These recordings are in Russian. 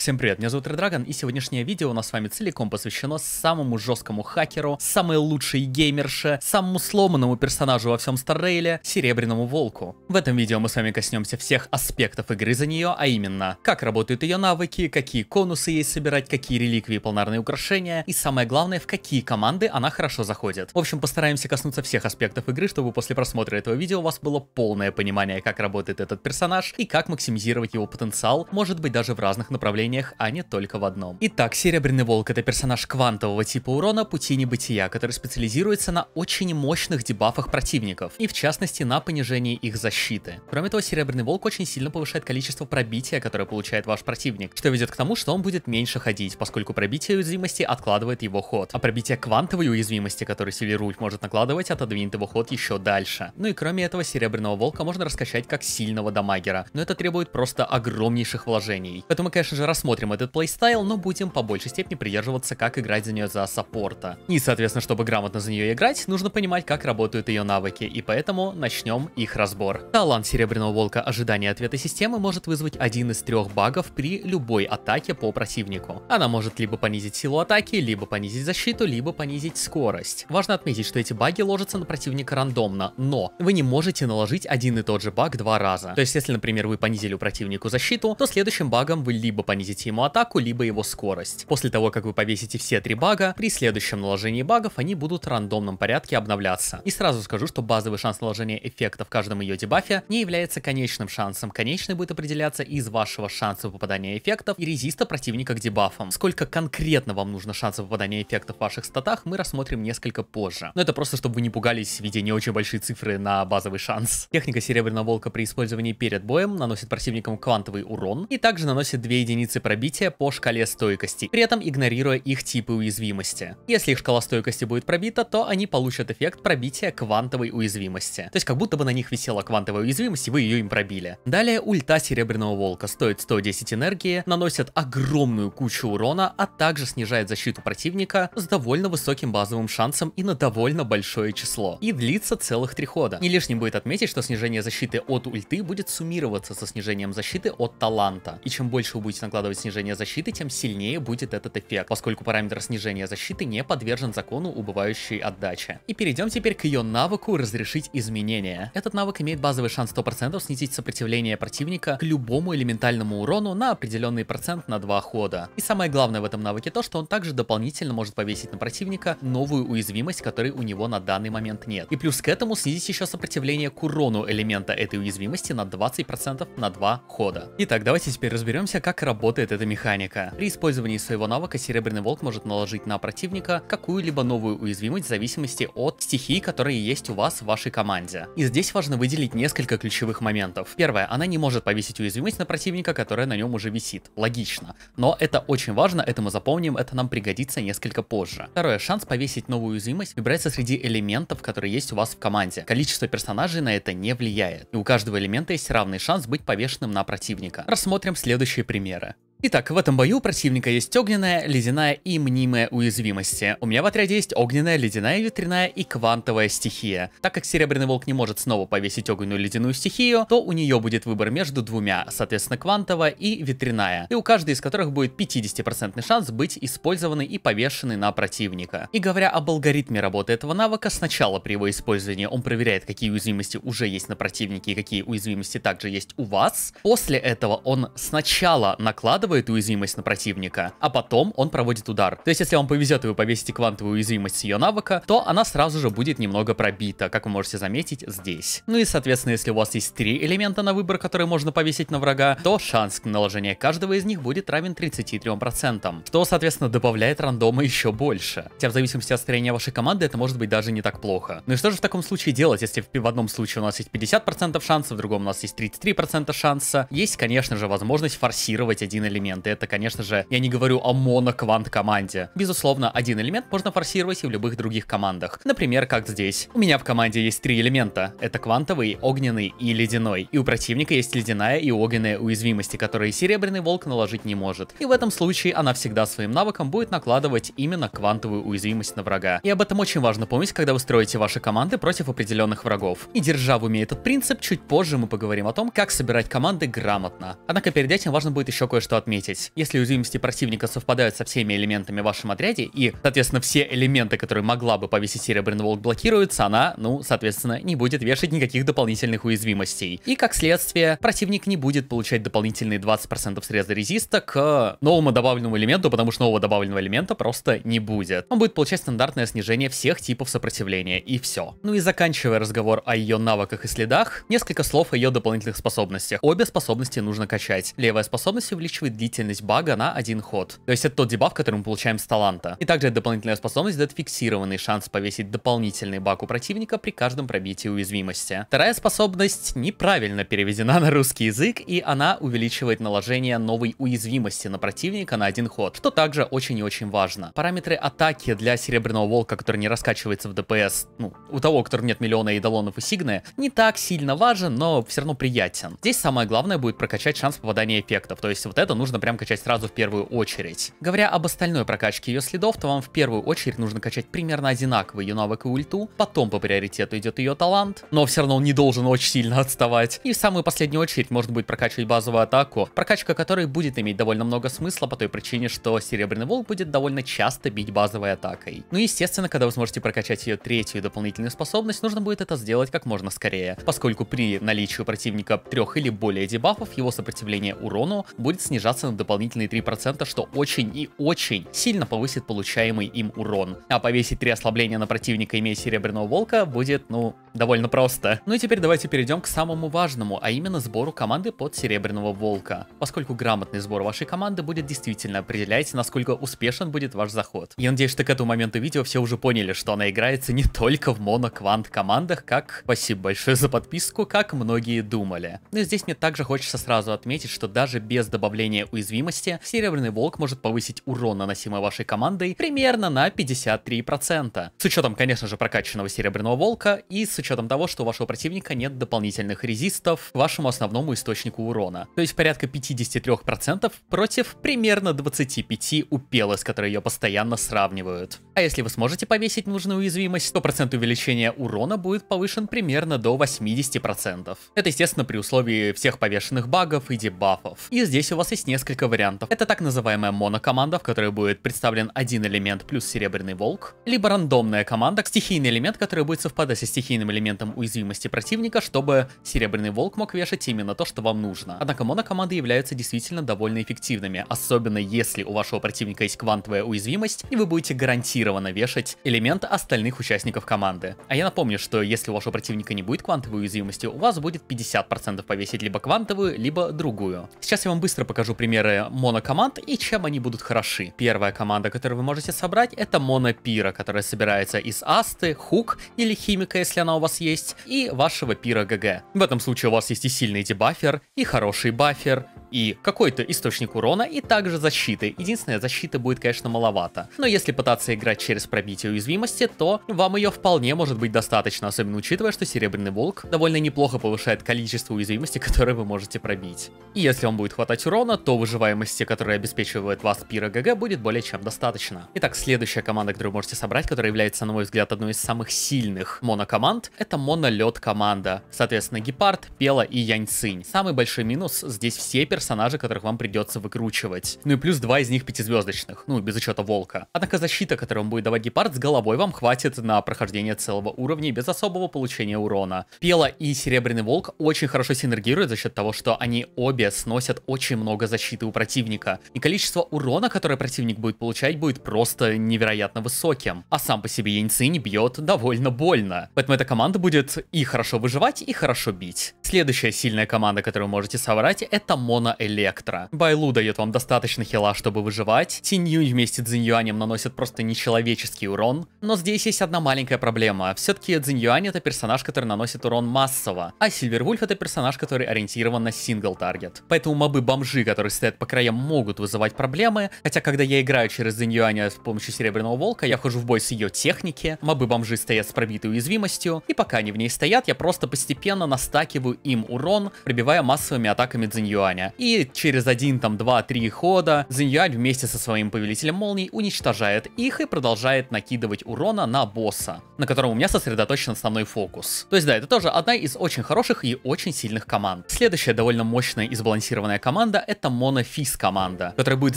Всем привет, меня зовут Редрагон, и сегодняшнее видео у нас с вами целиком посвящено самому жесткому хакеру, самой лучшей геймерше, самому сломанному персонажу во всем Старрейле, Серебряному Волку. В этом видео мы с вами коснемся всех аспектов игры за нее, а именно, как работают ее навыки, какие конусы ей собирать, какие реликвии и полнарные украшения, и самое главное, в какие команды она хорошо заходит. В общем, постараемся коснуться всех аспектов игры, чтобы после просмотра этого видео у вас было полное понимание, как работает этот персонаж, и как максимизировать его потенциал, может быть даже в разных направлениях направлениях, а не только в одном. Итак, Серебряный Волк это персонаж квантового типа урона Пути Небытия, который специализируется на очень мощных дебафах противников, и в частности на понижении их защиты. Кроме того, Серебряный Волк очень сильно повышает количество пробития, которое получает ваш противник, что ведет к тому, что он будет меньше ходить, поскольку пробитие уязвимости откладывает его ход, а пробитие квантовой уязвимости, который Селеруть может накладывать, отодвинет его ход еще дальше. Ну и кроме этого, Серебряного Волка можно раскачать как сильного дамагера, но это требует просто огромнейших вложений. Поэтому, конечно же, раз рассмотрим этот плейстайл, но будем по большей степени придерживаться, как играть за нее за саппорта. И, соответственно, чтобы грамотно за нее играть, нужно понимать, как работают ее навыки, и поэтому начнем их разбор. Талант Серебряного Волка ожидания ответа системы может вызвать один из трех багов при любой атаке по противнику. Она может либо понизить силу атаки, либо понизить защиту, либо понизить скорость. Важно отметить, что эти баги ложатся на противника рандомно, но вы не можете наложить один и тот же баг два раза. То есть, если, например, вы понизили у противнику защиту, то следующим багом вы либо понизите снизите ему атаку, либо его скорость. После того, как вы повесите все три бага, при следующем наложении багов они будут в рандомном порядке обновляться. И сразу скажу, что базовый шанс наложения эффекта в каждом ее дебафе не является конечным шансом. Конечный будет определяться из вашего шанса попадания эффектов и резиста противника к дебафам. Сколько конкретно вам нужно шансов попадания эффектов в ваших статах, мы рассмотрим несколько позже. Но это просто, чтобы вы не пугались, видя не очень большие цифры на базовый шанс. Техника Серебряного Волка при использовании перед боем наносит противникам квантовый урон и также наносит 2 единицы единицы пробития по шкале стойкости, при этом игнорируя их типы уязвимости. Если их шкала стойкости будет пробита, то они получат эффект пробития квантовой уязвимости. То есть как будто бы на них висела квантовая уязвимость, и вы ее им пробили. Далее ульта Серебряного Волка стоит 110 энергии, наносит огромную кучу урона, а также снижает защиту противника с довольно высоким базовым шансом и на довольно большое число. И длится целых три хода. Не лишним будет отметить, что снижение защиты от ульты будет суммироваться со снижением защиты от таланта. И чем больше вы будете накладывать последовать снижение защиты, тем сильнее будет этот эффект, поскольку параметр снижения защиты не подвержен закону убывающей отдачи. И перейдем теперь к ее навыку «Разрешить изменения». Этот навык имеет базовый шанс 100% снизить сопротивление противника к любому элементальному урону на определенный процент на два хода. И самое главное в этом навыке то, что он также дополнительно может повесить на противника новую уязвимость, которой у него на данный момент нет. И плюс к этому снизить еще сопротивление к урону элемента этой уязвимости на 20% на два хода. Итак, давайте теперь разберемся, как работает работает эта механика. При использовании своего навыка Серебряный Волк может наложить на противника какую-либо новую уязвимость в зависимости от стихии, которые есть у вас в вашей команде. И здесь важно выделить несколько ключевых моментов. Первое, она не может повесить уязвимость на противника, которая на нем уже висит. Логично. Но это очень важно, это мы запомним, это нам пригодится несколько позже. Второе, шанс повесить новую уязвимость выбирается среди элементов, которые есть у вас в команде. Количество персонажей на это не влияет. И у каждого элемента есть равный шанс быть повешенным на противника. Рассмотрим следующие примеры. Итак, в этом бою у противника есть огненная, ледяная и мнимая уязвимости. У меня в отряде есть огненная, ледяная, ветряная и квантовая стихия. Так как Серебряный Волк не может снова повесить огненную ледяную стихию, то у нее будет выбор между двумя, соответственно квантовая и ветряная, и у каждой из которых будет 50% шанс быть использованной и повешенной на противника. И говоря об алгоритме работы этого навыка, сначала при его использовании он проверяет, какие уязвимости уже есть на противнике и какие уязвимости также есть у вас. После этого он сначала накладывает накладывает уязвимость на противника, а потом он проводит удар. То есть, если вам повезет и вы повесите квантовую уязвимость с ее навыка, то она сразу же будет немного пробита, как вы можете заметить здесь. Ну и, соответственно, если у вас есть три элемента на выбор, которые можно повесить на врага, то шанс на наложение каждого из них будет равен 33%, что, соответственно, добавляет рандома еще больше. Хотя в зависимости от строения вашей команды это может быть даже не так плохо. Ну и что же в таком случае делать, если в одном случае у нас есть 50% шанса, в другом у нас есть 33% шанса? Есть, конечно же, возможность форсировать один элемент элементы. Это, конечно же, я не говорю о моноквант-команде. Безусловно, один элемент можно форсировать и в любых других командах. Например, как здесь. У меня в команде есть три элемента. Это квантовый, огненный и ледяной. И у противника есть ледяная и огненная уязвимости, которые серебряный волк наложить не может. И в этом случае она всегда своим навыком будет накладывать именно квантовую уязвимость на врага. И об этом очень важно помнить, когда вы строите ваши команды против определенных врагов. И держа в уме этот принцип, чуть позже мы поговорим о том, как собирать команды грамотно. Однако перед этим важно будет еще кое-что отметить отметить. Если уязвимости противника совпадают со всеми элементами в вашем отряде, и, соответственно, все элементы, которые могла бы повесить серия волк, блокируются, она, ну, соответственно, не будет вешать никаких дополнительных уязвимостей. И, как следствие, противник не будет получать дополнительные 20% среза резиста к новому добавленному элементу, потому что нового добавленного элемента просто не будет. Он будет получать стандартное снижение всех типов сопротивления, и все. Ну и заканчивая разговор о ее навыках и следах, несколько слов о ее дополнительных способностях. Обе способности нужно качать. Левая способность увеличивает длительность бага на один ход. То есть это тот дебаф, который мы получаем с таланта. И также дополнительная способность дает фиксированный шанс повесить дополнительный баг у противника при каждом пробитии уязвимости. Вторая способность неправильно переведена на русский язык, и она увеличивает наложение новой уязвимости на противника на один ход, что также очень и очень важно. Параметры атаки для Серебряного Волка, который не раскачивается в ДПС, ну, у того, у которого нет миллиона идолонов и сигны, не так сильно важен, но все равно приятен. Здесь самое главное будет прокачать шанс попадания эффектов, то есть вот это нужно нужно прям качать сразу в первую очередь. Говоря об остальной прокачке ее следов, то вам в первую очередь нужно качать примерно одинаково ее навык и ульту, потом по приоритету идет ее талант, но все равно он не должен очень сильно отставать. И в самую последнюю очередь можно будет прокачивать базовую атаку, прокачка которой будет иметь довольно много смысла по той причине, что Серебряный Волк будет довольно часто бить базовой атакой. Ну и естественно, когда вы сможете прокачать ее третью дополнительную способность, нужно будет это сделать как можно скорее, поскольку при наличии у противника трех или более дебафов его сопротивление урону будет снижаться снижаться на дополнительные 3%, что очень и очень сильно повысит получаемый им урон. А повесить 3 ослабления на противника, имея Серебряного Волка, будет, ну, довольно просто. Ну и теперь давайте перейдем к самому важному, а именно сбору команды под Серебряного Волка, поскольку грамотный сбор вашей команды будет действительно определять, насколько успешен будет ваш заход. Я надеюсь, что к этому моменту видео все уже поняли, что она играется не только в моноквант командах, как, спасибо большое за подписку, как многие думали. Но здесь мне также хочется сразу отметить, что даже без добавления уязвимости, Серебряный Волк может повысить урон, наносимый вашей командой, примерно на 53%. С учетом, конечно же, прокачанного Серебряного Волка и с учетом того, что у вашего противника нет дополнительных резистов к вашему основному источнику урона. То есть порядка 53% против примерно 25 у Пелос, которые ее постоянно сравнивают. А если вы сможете повесить нужную уязвимость, то процент увеличения урона будет повышен примерно до 80%. Это, естественно, при условии всех повешенных багов и дебафов. И здесь у вас есть несколько вариантов. Это так называемая монокоманда, в которой будет представлен один элемент плюс серебряный волк, либо рандомная команда, стихийный элемент, который будет совпадать со стихийным элементом уязвимости противника, чтобы серебряный волк мог вешать именно то, что вам нужно. Однако монокоманды являются действительно довольно эффективными, особенно если у вашего противника есть квантовая уязвимость, и вы будете гарантировать гарантированно вешать элемент остальных участников команды. А я напомню, что если у вашего противника не будет квантовой уязвимости, у вас будет 50% повесить либо квантовую, либо другую. Сейчас я вам быстро покажу примеры монокоманд и чем они будут хороши. Первая команда, которую вы можете собрать, это монопира, которая собирается из асты, хук или химика, если она у вас есть, и вашего пира ГГ. В этом случае у вас есть и сильный дебафер, и хороший бафер, и какой-то источник урона, и также защиты. Единственное, защиты будет, конечно, маловато. Но если пытаться играть через пробитие уязвимости, то вам ее вполне может быть достаточно, особенно учитывая, что Серебряный Волк довольно неплохо повышает количество уязвимости, которые вы можете пробить. И если вам будет хватать урона, то выживаемости, которая обеспечивает вас Пира ГГ, будет более чем достаточно. Итак, следующая команда, которую вы можете собрать, которая является, на мой взгляд, одной из самых сильных монокоманд, это монолет команда. Соответственно, Гепард, Пела и Яньцинь. Самый большой минус здесь все персонажи персонажа, которых вам придется выкручивать. Ну и плюс два из них пятизвездочных, ну без учета волка. Однако защита, которую он будет давать гепард, с головой вам хватит на прохождение целого уровня без особого получения урона. Пела и Серебряный Волк очень хорошо синергируют за счет того, что они обе сносят очень много защиты у противника. И количество урона, которое противник будет получать, будет просто невероятно высоким. А сам по себе Яньцинь бьет довольно больно. Поэтому эта команда будет и хорошо выживать, и хорошо бить. Следующая сильная команда, которую вы можете соврать, это Моно Электро. Байлу дает вам достаточно хила, чтобы выживать. Тинью вместе с Цзиньюанем наносит просто нечеловеческий урон. Но здесь есть одна маленькая проблема. Все-таки Цзиньюань это персонаж, который наносит урон массово, а Сильвервульф это персонаж, который ориентирован на сингл-таргет. Поэтому мобы-бомжи, которые стоят по краям, могут вызывать проблемы. Хотя, когда я играю через Цзиньюаня с помощью Серебряного Волка, я хожу в бой с ее техники. Мобы-бомжи стоят с пробитой уязвимостью. И пока они в ней стоят, я просто постепенно настакиваю им урон, пробивая массовыми атаками Цзиньюаня. И через один, там, два, три хода Цзиньюань вместе со своим повелителем молний уничтожает их и продолжает накидывать урона на босса, на котором у меня сосредоточен основной фокус. То есть да, это тоже одна из очень хороших и очень сильных команд. Следующая довольно мощная и сбалансированная команда это Монофис команда, которая будет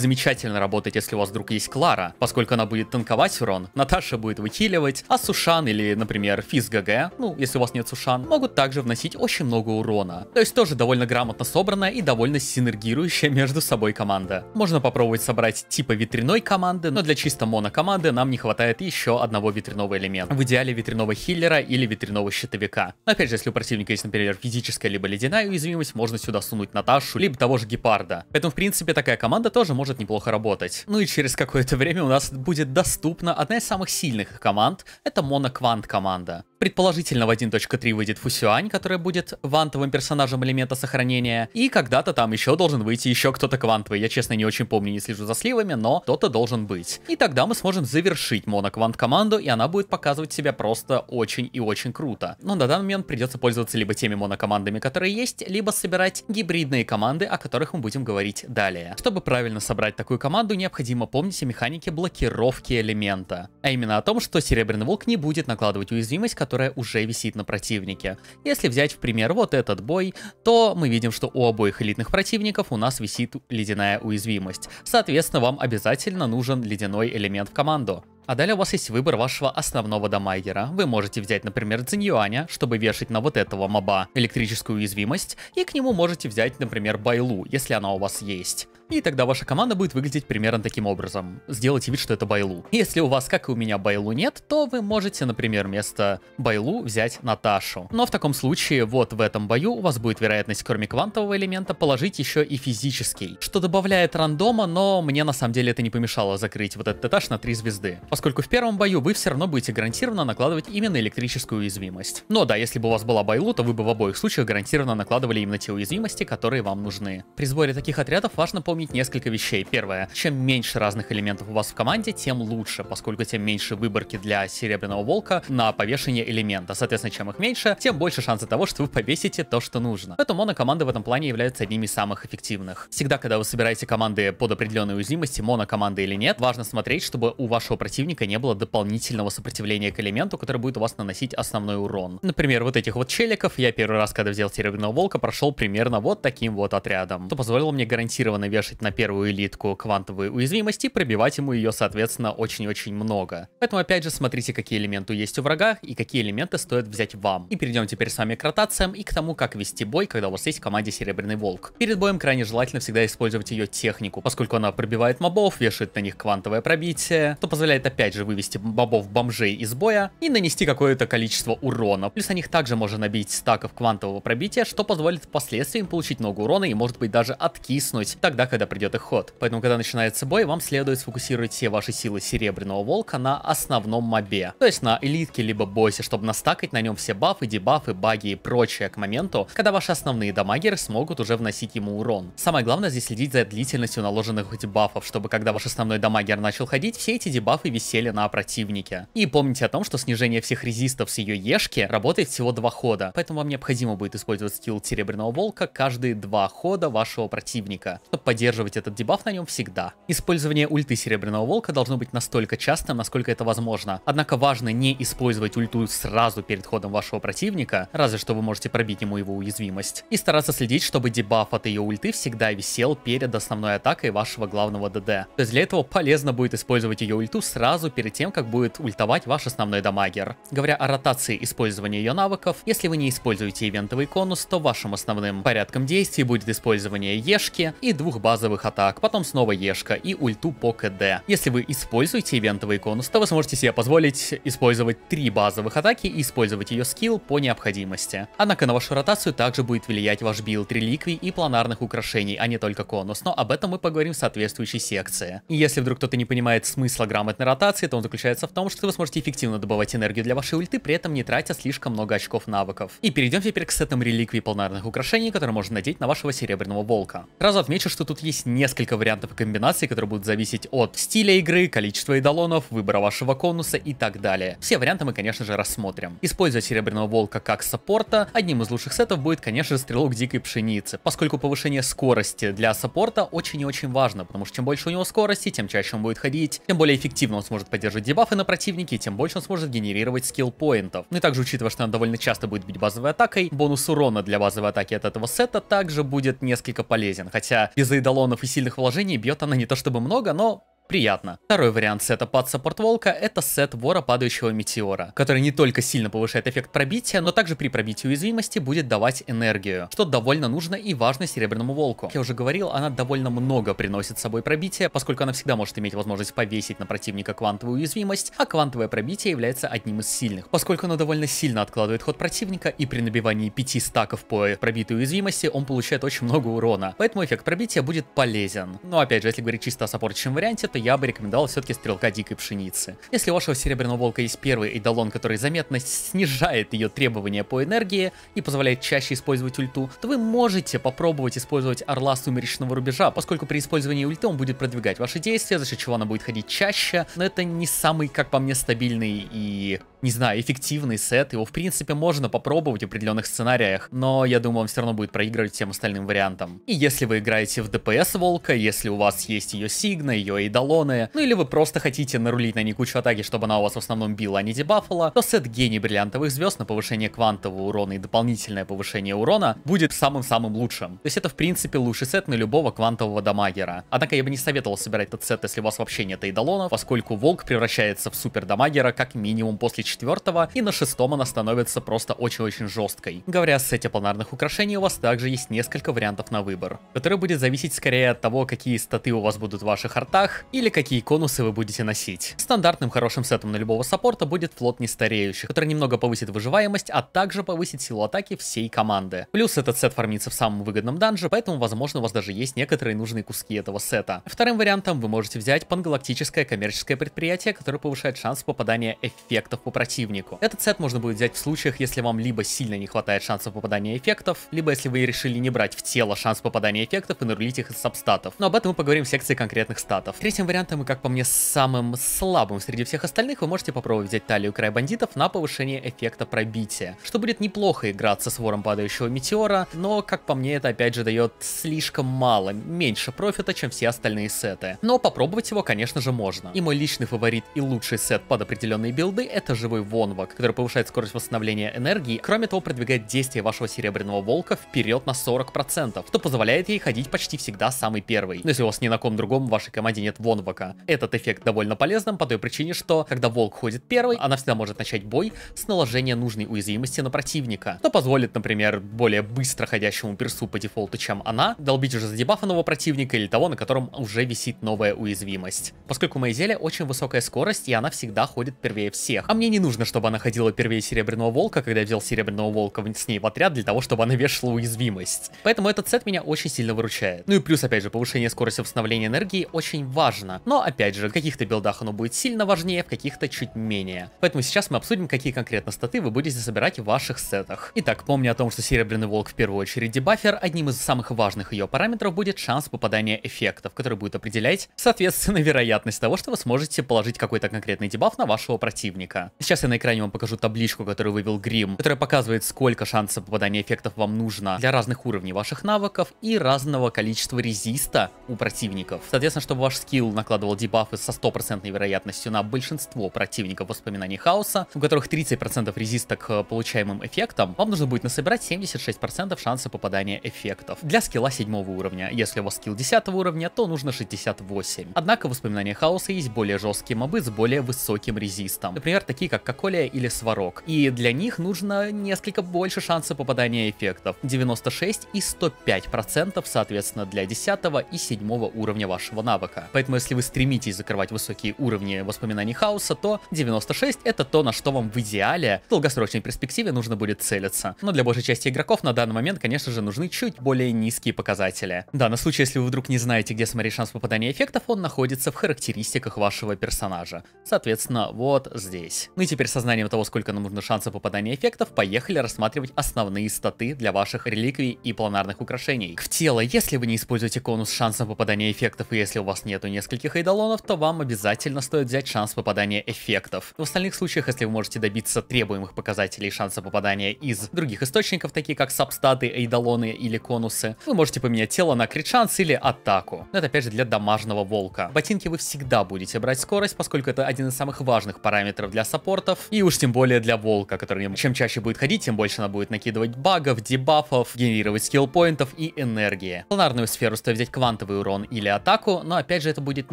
замечательно работать, если у вас вдруг есть Клара, поскольку она будет танковать урон, Наташа будет выхиливать, а Сушан или, например, Физ ГГ, ну, если у вас нет Сушан, могут также вносить очень много урона. То есть тоже довольно грамотно собранная и довольно синергирующая между собой команда. Можно попробовать собрать типа ветряной команды, но для чисто монокоманды нам не хватает еще одного ветряного элемента. В идеале ветряного хиллера или ветряного щитовика. Но опять же, если у противника есть, например, физическая либо ледяная уязвимость, можно сюда сунуть Наташу, либо того же гепарда. Поэтому, в принципе, такая команда тоже может неплохо работать. Ну и через какое-то время у нас будет доступна одна из самых сильных команд, это моноквант команда. Предположительно в 1.3 выйдет Фусюань, которая будет вантовым персонажем элемента сохранения. И когда-то там еще должен выйти еще кто-то квантовый. Я, честно, не очень помню, не слежу за сливами, но кто-то должен быть. И тогда мы сможем завершить моноквант команду, и она будет показывать себя просто очень и очень круто. Но на данный момент придется пользоваться либо теми монокомандами, которые есть, либо собирать гибридные команды, о которых мы будем говорить далее. Чтобы правильно собрать такую команду, необходимо помнить о механике блокировки элемента. А именно о том, что Серебряный Волк не будет накладывать уязвимость, которая которая уже висит на противнике. Если взять в пример вот этот бой, то мы видим, что у обоих элитных противников у нас висит ледяная уязвимость. Соответственно, вам обязательно нужен ледяной элемент в команду. А далее у вас есть выбор вашего основного дамагера. Вы можете взять, например, Циньюаня, чтобы вешать на вот этого моба электрическую уязвимость, и к нему можете взять, например, Байлу, если она у вас есть и тогда ваша команда будет выглядеть примерно таким образом. Сделайте вид, что это Байлу. Если у вас, как и у меня, Байлу нет, то вы можете, например, вместо Байлу взять Наташу. Но в таком случае, вот в этом бою у вас будет вероятность, кроме квантового элемента, положить еще и физический, что добавляет рандома, но мне на самом деле это не помешало закрыть вот этот этаж на 3 звезды, поскольку в первом бою вы все равно будете гарантированно накладывать именно электрическую уязвимость. Но да, если бы у вас была Байлу, то вы бы в обоих случаях гарантированно накладывали именно те уязвимости, которые вам нужны. При сборе таких отрядов важно помнить помнить несколько вещей. Первое. Чем меньше разных элементов у вас в команде, тем лучше, поскольку тем меньше выборки для серебряного волка на повешение элемента. Соответственно, чем их меньше, тем больше шансы того, что вы повесите то, что нужно. Поэтому монокоманды в этом плане являются одними из самых эффективных. Всегда, когда вы собираете команды под определенные уязвимости, монокоманды или нет, важно смотреть, чтобы у вашего противника не было дополнительного сопротивления к элементу, который будет у вас наносить основной урон. Например, вот этих вот челиков я первый раз, когда взял серебряного волка, прошел примерно вот таким вот отрядом, что позволило мне гарантированно вешать вешать на первую элитку квантовые уязвимости, пробивать ему ее, соответственно, очень-очень много. Поэтому, опять же, смотрите, какие элементы есть у врага и какие элементы стоит взять вам. И перейдем теперь с вами к ротациям и к тому, как вести бой, когда у вас есть в команде Серебряный Волк. Перед боем крайне желательно всегда использовать ее технику, поскольку она пробивает мобов, вешает на них квантовое пробитие, что позволяет опять же вывести мобов-бомжей из боя и нанести какое-то количество урона. Плюс на них также можно набить стаков квантового пробития, что позволит впоследствии им получить много урона и может быть даже откиснуть, тогда когда придет их ход. Поэтому, когда начинается бой, вам следует сфокусировать все ваши силы Серебряного Волка на основном мобе. То есть на элитке либо боссе, чтобы настакать на нем все бафы, дебафы, баги и прочее к моменту, когда ваши основные дамагеры смогут уже вносить ему урон. Самое главное здесь следить за длительностью наложенных дебафов, чтобы когда ваш основной дамагер начал ходить, все эти дебафы висели на противнике. И помните о том, что снижение всех резистов с ее Ешки работает всего два хода, поэтому вам необходимо будет использовать скилл Серебряного Волка каждые два хода вашего противника, чтобы поделать поддерживать этот дебаф на нем всегда. Использование ульты Серебряного Волка должно быть настолько частым, насколько это возможно. Однако важно не использовать ульту сразу перед ходом вашего противника, разве что вы можете пробить ему его уязвимость, и стараться следить, чтобы дебаф от ее ульты всегда висел перед основной атакой вашего главного ДД. То есть для этого полезно будет использовать ее ульту сразу перед тем, как будет ультовать ваш основной дамагер. Говоря о ротации использования ее навыков, если вы не используете ивентовый конус, то вашим основным порядком действий будет использование Ешки и двух баз базовых атак, потом снова Ешка и ульту по КД. Если вы используете ивентовый конус, то вы сможете себе позволить использовать три базовых атаки и использовать ее скилл по необходимости. Однако на вашу ротацию также будет влиять ваш билд реликвий и планарных украшений, а не только конус, но об этом мы поговорим в соответствующей секции. И если вдруг кто-то не понимает смысла грамотной ротации, то он заключается в том, что вы сможете эффективно добывать энергию для вашей ульты, при этом не тратя слишком много очков навыков. И перейдем теперь к сетам реликвий планарных украшений, которые можно надеть на вашего серебряного волка. Сразу отмечу, что тут есть несколько вариантов комбинаций, которые будут зависеть от стиля игры, количества идолонов, выбора вашего конуса и так далее. Все варианты мы, конечно же, рассмотрим. Используя Серебряного Волка как саппорта, одним из лучших сетов будет, конечно же, Стрелок Дикой Пшеницы, поскольку повышение скорости для саппорта очень и очень важно, потому что чем больше у него скорости, тем чаще он будет ходить, тем более эффективно он сможет поддерживать дебафы на противнике, тем больше он сможет генерировать скилл-поинтов. Ну и также, учитывая, что он довольно часто будет бить базовой атакой, бонус урона для базовой атаки от этого сета также будет несколько полезен, хотя без за идолонов эталонов и сильных вложений бьет она не то чтобы много, но Приятно. Второй вариант сета под саппорт волка это сет вора падающего метеора, который не только сильно повышает эффект пробития, но также при пробитии уязвимости будет давать энергию, что довольно нужно и важно серебряному волку. Как я уже говорил, она довольно много приносит с собой пробития, поскольку она всегда может иметь возможность повесить на противника квантовую уязвимость, а квантовое пробитие является одним из сильных, поскольку оно довольно сильно откладывает ход противника и при набивании 5 стаков по пробитой уязвимости он получает очень много урона, поэтому эффект пробития будет полезен. Но опять же, если говорить чисто о саппортичном варианте, спорта я бы рекомендовал все-таки стрелка дикой пшеницы. Если у вашего серебряного волка есть первый эдалон, который заметно снижает ее требования по энергии и позволяет чаще использовать ульту, то вы можете попробовать использовать орла сумеречного рубежа, поскольку при использовании ульты он будет продвигать ваши действия, за счет чего она будет ходить чаще, но это не самый, как по мне, стабильный и не знаю, эффективный сет. Его, в принципе, можно попробовать в определенных сценариях, но я думаю, он все равно будет проигрывать всем остальным вариантам. И если вы играете в ДПС Волка, если у вас есть ее Сигна, ее Эйдолоны, ну или вы просто хотите нарулить на ней кучу атаки, чтобы она у вас в основном била, а не дебафала, то сет Гений Бриллиантовых Звезд на повышение квантового урона и дополнительное повышение урона будет самым-самым лучшим. То есть это, в принципе, лучший сет на любого квантового дамагера. Однако я бы не советовал собирать этот сет, если у вас вообще нет Эйдолонов, поскольку Волк превращается в супер дамагера как минимум после четвертого, и на шестом она становится просто очень-очень жесткой. Говоря о сете планарных украшений, у вас также есть несколько вариантов на выбор, который будет зависеть скорее от того, какие статы у вас будут в ваших артах, или какие конусы вы будете носить. Стандартным хорошим сетом на любого саппорта будет флот нестареющих, который немного повысит выживаемость, а также повысит силу атаки всей команды. Плюс этот сет фармится в самом выгодном данже, поэтому, возможно, у вас даже есть некоторые нужные куски этого сета. Вторым вариантом вы можете взять пангалактическое коммерческое предприятие, которое повышает шанс попадания эффектов по противнику. Этот сет можно будет взять в случаях, если вам либо сильно не хватает шансов попадания эффектов, либо если вы решили не брать в тело шанс попадания эффектов и нарулить их из сабстатов. Но об этом мы поговорим в секции конкретных статов. Третьим вариантом и, как по мне, самым слабым среди всех остальных, вы можете попробовать взять талию края бандитов на повышение эффекта пробития, что будет неплохо играться с вором падающего метеора, но, как по мне, это опять же дает слишком мало, меньше профита, чем все остальные сеты. Но попробовать его, конечно же, можно. И мой личный фаворит и лучший сет под определенные билды, это же живой Вонвок, который повышает скорость восстановления энергии, кроме того продвигает действие вашего Серебряного Волка вперед на 40%, что позволяет ей ходить почти всегда самый первый, но если у вас ни на ком другом в вашей команде нет Вонвока. Этот эффект довольно полезным по той причине, что когда Волк ходит первый, она всегда может начать бой с наложения нужной уязвимости на противника, что позволит, например, более быстро ходящему персу по дефолту, чем она, долбить уже задебафанного противника или того, на котором уже висит новая уязвимость. Поскольку у Майзеля очень высокая скорость и она всегда ходит первее всех, а мне не не нужно, чтобы она ходила первее Серебряного Волка, когда я взял Серебряного Волка с ней в отряд, для того, чтобы она вешала уязвимость. Поэтому этот сет меня очень сильно выручает. Ну и плюс, опять же, повышение скорости восстановления энергии очень важно. Но, опять же, в каких-то билдах оно будет сильно важнее, в каких-то чуть менее. Поэтому сейчас мы обсудим, какие конкретно статы вы будете собирать в ваших сетах. Итак, помню о том, что Серебряный Волк в первую очередь дебафер, одним из самых важных ее параметров будет шанс попадания эффектов, который будет определять, соответственно, вероятность того, что вы сможете положить какой-то конкретный дебаф на вашего противника. Сейчас я на экране вам покажу табличку, которую вывел Грим, которая показывает, сколько шансов попадания эффектов вам нужно для разных уровней ваших навыков и разного количества резиста у противников. Соответственно, чтобы ваш скилл накладывал дебафы со стопроцентной вероятностью на большинство противников воспоминаний хаоса, у которых 30% резиста к получаемым эффектам, вам нужно будет насобирать 76% шанса попадания эффектов. Для скилла 7 уровня, если у вас скилл 10 уровня, то нужно 68. Однако в воспоминаниях хаоса есть более жесткие мобы с более высоким резистом. Например, такие как Коколия или Сварог, и для них нужно несколько больше шансов попадания эффектов, 96 и 105% соответственно для 10 и 7 уровня вашего навыка. Поэтому если вы стремитесь закрывать высокие уровни воспоминаний хаоса, то 96 это то, на что вам в идеале в долгосрочной перспективе нужно будет целиться. Но для большей части игроков на данный момент, конечно же, нужны чуть более низкие показатели. Да, на случай, если вы вдруг не знаете, где смотреть шанс попадания эффектов, он находится в характеристиках вашего персонажа. Соответственно, вот здесь. Ну и теперь сознанием того, сколько нам нужно шансов попадания эффектов, поехали рассматривать основные статы для ваших реликвий и планарных украшений. В тело, если вы не используете конус шансом попадания эффектов, и если у вас нету нескольких эйдолонов, то вам обязательно стоит взять шанс попадания эффектов. В остальных случаях, если вы можете добиться требуемых показателей шанса попадания из других источников, такие как сабстаты, эйдолоны или конусы, вы можете поменять тело на крит шанс или атаку. Но это опять же для домашнего волка. Ботинки вы всегда будете брать скорость, поскольку это один из самых важных параметров для саппорта, портов, и уж тем более для волка, который чем чаще будет ходить, тем больше она будет накидывать багов, дебафов, генерировать скиллпоинтов и энергии. В планарную сферу стоит взять квантовый урон или атаку, но опять же это будет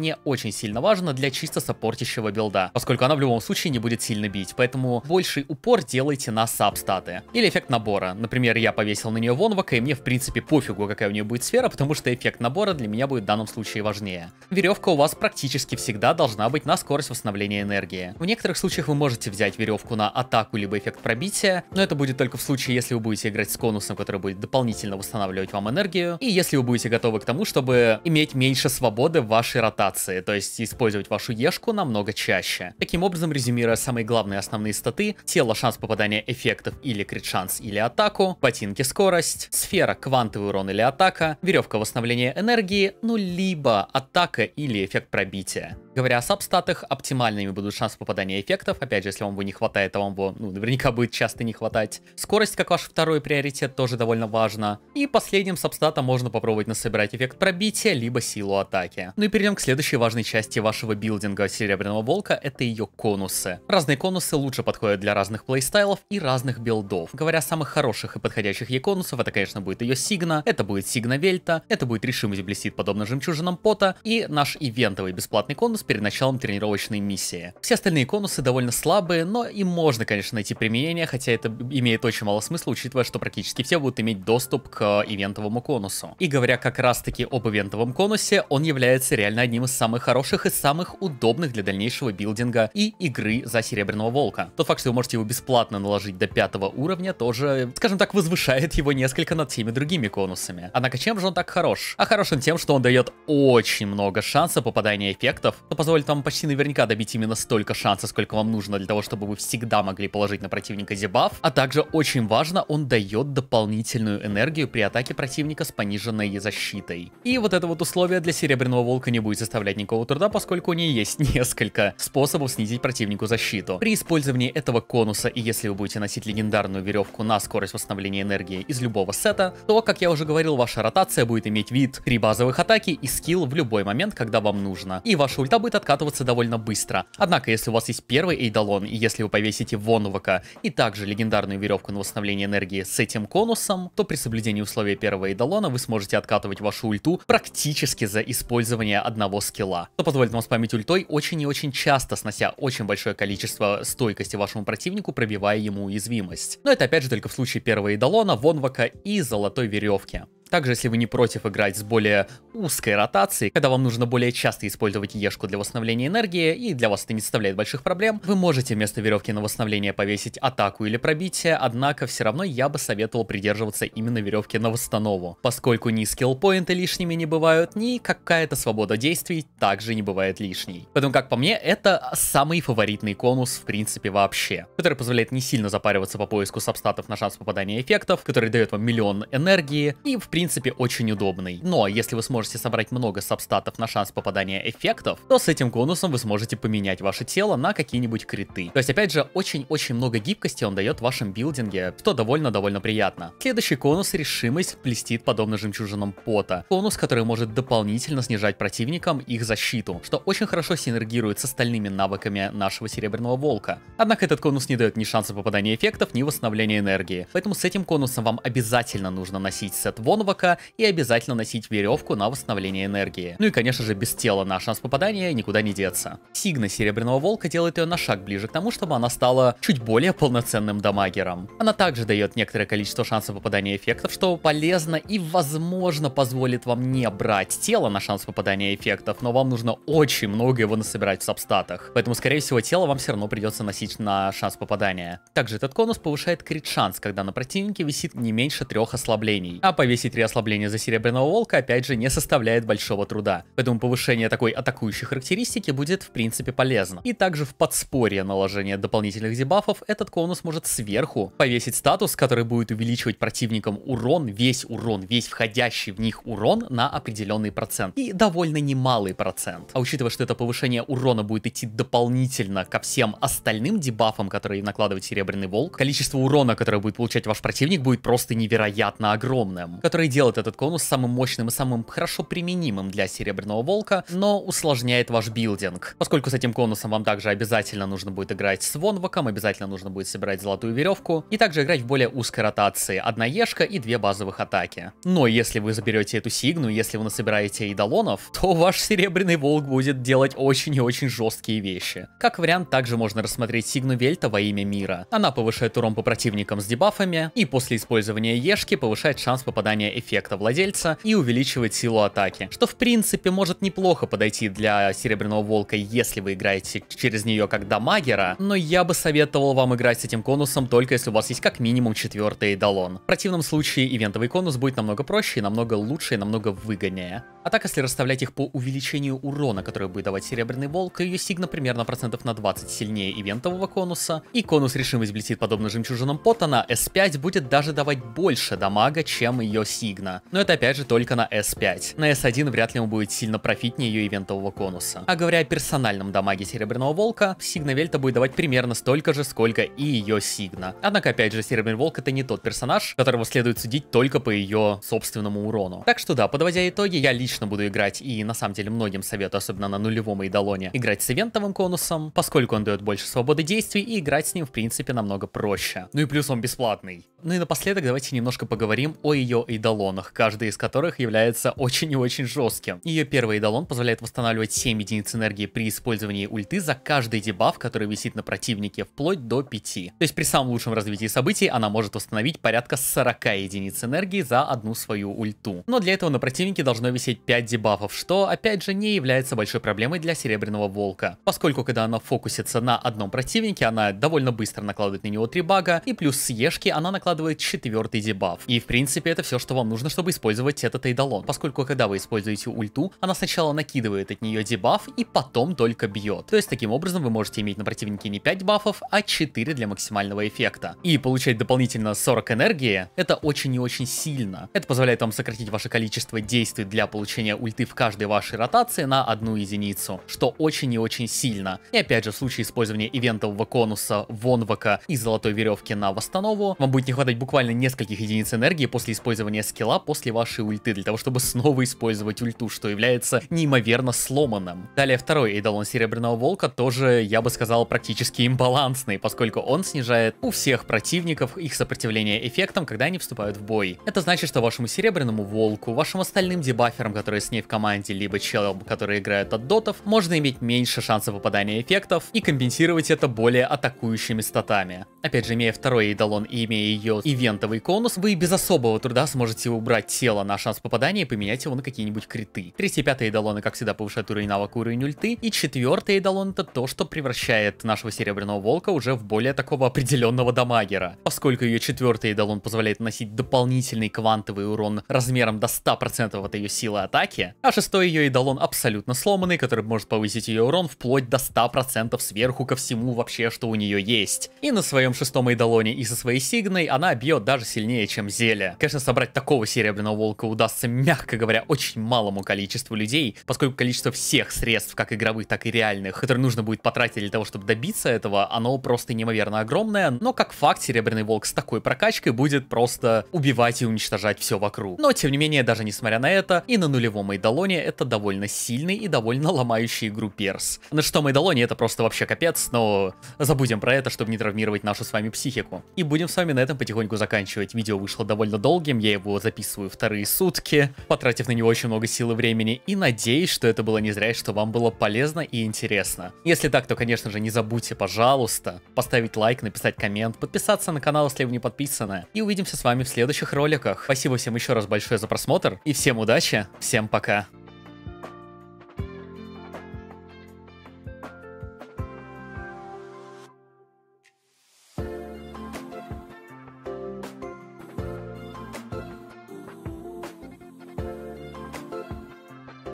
не очень сильно важно для чисто саппортящего билда, поскольку она в любом случае не будет сильно бить, поэтому больший упор делайте на сабстаты. Или эффект набора. Например, я повесил на нее Вонвака, и мне в принципе пофигу, какая у нее будет сфера, потому что эффект набора для меня будет в данном случае важнее. Веревка у вас практически всегда должна быть на скорость восстановления энергии. В некоторых случаях вы можете можете взять веревку на атаку либо эффект пробития, но это будет только в случае, если вы будете играть с конусом, который будет дополнительно восстанавливать вам энергию, и если вы будете готовы к тому, чтобы иметь меньше свободы в вашей ротации, то есть использовать вашу ешку намного чаще. Таким образом, резюмируя самые главные основные статы, тело шанс попадания эффектов или крит шанс или атаку, ботинки скорость, сфера квантовый урон или атака, веревка восстановления энергии, ну либо атака или эффект пробития. Говоря о сабстатах, оптимальными будут шанс попадания эффектов, опять опять же, если вам бы не хватает, то а вам бы, ну, наверняка будет часто не хватать. Скорость, как ваш второй приоритет, тоже довольно важно. И последним сабстатом можно попробовать насобирать эффект пробития, либо силу атаки. Ну и перейдем к следующей важной части вашего билдинга Серебряного Волка, это ее конусы. Разные конусы лучше подходят для разных плейстайлов и разных билдов. Говоря о самых хороших и подходящих ей конусов, это, конечно, будет ее Сигна, это будет Сигна Вельта, это будет Решимость Блестит, подобно жемчужинам пота, и наш ивентовый бесплатный конус перед началом тренировочной миссии. Все остальные конусы довольно слабые, но и можно, конечно, найти применение, хотя это имеет очень мало смысла, учитывая, что практически все будут иметь доступ к ивентовому конусу. И говоря как раз-таки об ивентовом конусе, он является реально одним из самых хороших и самых удобных для дальнейшего билдинга и игры за Серебряного Волка. Тот факт, что вы можете его бесплатно наложить до пятого уровня, тоже, скажем так, возвышает его несколько над всеми другими конусами. Однако чем же он так хорош? А хорош он тем, что он дает очень много шанса попадания эффектов, но позволит вам почти наверняка добить именно столько шанса, сколько вам нужно нужно для того, чтобы вы всегда могли положить на противника дебаф. А также очень важно, он дает дополнительную энергию при атаке противника с пониженной защитой. И вот это вот условие для Серебряного Волка не будет составлять никакого труда, поскольку у нее есть несколько способов снизить противнику защиту. При использовании этого конуса и если вы будете носить легендарную веревку на скорость восстановления энергии из любого сета, то, как я уже говорил, ваша ротация будет иметь вид 3 базовых атаки и скилл в любой момент, когда вам нужно. И ваша ульта будет откатываться довольно быстро. Однако, если у вас есть первый Эйдал эшелон, и если вы повесите Вонвока и также легендарную веревку на восстановление энергии с этим конусом, то при соблюдении условий первого эдалона вы сможете откатывать вашу ульту практически за использование одного скилла, что позволит вам спамить ультой очень и очень часто, снося очень большое количество стойкости вашему противнику, пробивая ему уязвимость. Но это опять же только в случае первого эдалона, Вонвока и золотой веревки. Также, если вы не против играть с более узкой ротацией, когда вам нужно более часто использовать Ешку для восстановления энергии, и для вас это не составляет больших проблем, вы можете вместо веревки на восстановление повесить атаку или пробитие, однако все равно я бы советовал придерживаться именно веревки на восстанову, поскольку ни скиллпоинты лишними не бывают, ни какая-то свобода действий также не бывает лишней. Поэтому, как по мне, это самый фаворитный конус в принципе вообще, который позволяет не сильно запариваться по поиску сабстатов на шанс попадания эффектов, который дает вам миллион энергии, и в принципе принципе, очень удобный. Но если вы сможете собрать много сабстатов на шанс попадания эффектов, то с этим конусом вы сможете поменять ваше тело на какие-нибудь криты. То есть, опять же, очень-очень много гибкости он дает в вашем билдинге, что довольно-довольно приятно. Следующий конус решимость плестит подобно жемчужинам пота. Конус, который может дополнительно снижать противникам их защиту, что очень хорошо синергирует с остальными навыками нашего серебряного волка. Однако этот конус не дает ни шанса попадания эффектов, ни восстановления энергии. Поэтому с этим конусом вам обязательно нужно носить сет Вонова, навыка и обязательно носить веревку на восстановление энергии. Ну и конечно же без тела на шанс попадания никуда не деться. Сигна Серебряного Волка делает ее на шаг ближе к тому, чтобы она стала чуть более полноценным дамагером. Она также дает некоторое количество шансов попадания эффектов, что полезно и возможно позволит вам не брать тело на шанс попадания эффектов, но вам нужно очень много его насобирать в сабстатах. Поэтому скорее всего тело вам все равно придется носить на шанс попадания. Также этот конус повышает крит шанс, когда на противнике висит не меньше трех ослаблений, а повесить H3 ослабление за Серебряного Волка опять же не составляет большого труда, поэтому повышение такой атакующей характеристики будет в принципе полезно. И также в подспорье наложения дополнительных дебафов этот конус может сверху повесить статус, который будет увеличивать противникам урон, весь урон, весь входящий в них урон на определенный процент. И довольно немалый процент. А учитывая, что это повышение урона будет идти дополнительно ко всем остальным дебафам, которые накладывает Серебряный Волк, количество урона, которое будет получать ваш противник, будет просто невероятно огромным, который который делает этот конус самым мощным и самым хорошо применимым для Серебряного Волка, но усложняет ваш билдинг. Поскольку с этим конусом вам также обязательно нужно будет играть с вонваком, обязательно нужно будет собирать Золотую Веревку, и также играть в более узкой ротации, одна Ешка и две базовых атаки. Но если вы заберете эту Сигну, если вы насобираете Идолонов, то ваш Серебряный Волк будет делать очень и очень жесткие вещи. Как вариант, также можно рассмотреть Сигну Вельта во имя мира. Она повышает урон по противникам с дебафами, и после использования Ешки повышает шанс попадания эффекта владельца и увеличивает силу атаки, что в принципе может неплохо подойти для Серебряного Волка, если вы играете через нее как дамагера, но я бы советовал вам играть с этим конусом только если у вас есть как минимум четвертый эдалон. В противном случае ивентовый конус будет намного проще, намного лучше и намного выгоднее. А так, если расставлять их по увеличению урона, который будет давать Серебряный Волк, ее сигна примерно процентов на 20 сильнее ивентового конуса, и конус решимость блестит подобно жемчужинам Потана. S5 будет даже давать больше дамага, чем ее сигна Signa. Но это опять же только на S5. На S1 вряд ли ему будет сильно профитнее ее ивентового конуса. А говоря о персональном дамаге Серебряного Волка, Сигна Вельта будет давать примерно столько же, сколько и ее Сигна. Однако опять же, Серебряный Волк это не тот персонаж, которого следует судить только по ее собственному урону. Так что да, подводя итоги, я лично буду играть и на самом деле многим советую, особенно на нулевом Эйдолоне, играть с ивентовым конусом, поскольку он дает больше свободы действий и играть с ним в принципе намного проще. Ну и плюс он бесплатный. Ну и напоследок давайте немножко поговорим о ее Эйдолоне эдалонах, каждый из которых является очень и очень жестким. Ее первый эдалон позволяет восстанавливать 7 единиц энергии при использовании ульты за каждый дебаф, который висит на противнике, вплоть до 5. То есть при самом лучшем развитии событий она может восстановить порядка 40 единиц энергии за одну свою ульту. Но для этого на противнике должно висеть 5 дебафов, что опять же не является большой проблемой для Серебряного Волка, поскольку когда она фокусится на одном противнике, она довольно быстро накладывает на него 3 бага, и плюс с Ешки она накладывает 4 дебаф. И в принципе это все, что вам вам нужно, чтобы использовать этот эйдолон, поскольку когда вы используете ульту, она сначала накидывает от нее дебаф и потом только бьет. То есть таким образом вы можете иметь на противнике не 5 бафов, а 4 для максимального эффекта. И получать дополнительно 40 энергии, это очень и очень сильно. Это позволяет вам сократить ваше количество действий для получения ульты в каждой вашей ротации на одну единицу, что очень и очень сильно. И опять же, в случае использования ивентового конуса, вонвока и золотой веревки на восстанову, вам будет не хватать буквально нескольких единиц энергии после использования скилла после вашей ульты, для того, чтобы снова использовать ульту, что является неимоверно сломанным. Далее второй эйдолон Серебряного Волка тоже, я бы сказал, практически имбалансный, поскольку он снижает у всех противников их сопротивление эффектам, когда они вступают в бой. Это значит, что вашему Серебряному Волку, вашим остальным дебаферам, которые с ней в команде, либо челам, которые играют от дотов, можно иметь меньше шансов попадания эффектов и компенсировать это более атакующими статами. Опять же, имея второй эйдолон и имея ее ивентовый конус, вы без особого труда сможете можете убрать тело на шанс попадания и поменять его на какие-нибудь криты. Третий и пятый эдалоны, как всегда, повышают уровень навыка, уровень ульты. И четвертый эдалон это то, что превращает нашего серебряного волка уже в более такого определенного дамагера. Поскольку ее четвертый эдалон позволяет наносить дополнительный квантовый урон размером до 100% от ее силы атаки, а шестой ее эдалон абсолютно сломанный, который может повысить ее урон вплоть до 100% сверху ко всему вообще, что у нее есть. И на своем шестом эдалоне и со своей сигной она бьет даже сильнее, чем зелье. Конечно, собрать такой такого серебряного волка удастся, мягко говоря, очень малому количеству людей, поскольку количество всех средств, как игровых, так и реальных, которые нужно будет потратить для того, чтобы добиться этого, оно просто неимоверно огромное, но как факт, серебряный волк с такой прокачкой будет просто убивать и уничтожать все вокруг. Но, тем не менее, даже несмотря на это, и на нулевом Эйдолоне это довольно сильный и довольно ломающий игру перс. На что Эйдолоне это просто вообще капец, но забудем про это, чтобы не травмировать нашу с вами психику. И будем с вами на этом потихоньку заканчивать. Видео вышло довольно долгим, я его его записываю вторые сутки, потратив на него очень много сил и времени, и надеюсь, что это было не зря, и что вам было полезно и интересно. Если так, то, конечно же, не забудьте, пожалуйста, поставить лайк, написать коммент, подписаться на канал, если вы не подписаны, и увидимся с вами в следующих роликах. Спасибо всем еще раз большое за просмотр, и всем удачи, всем пока!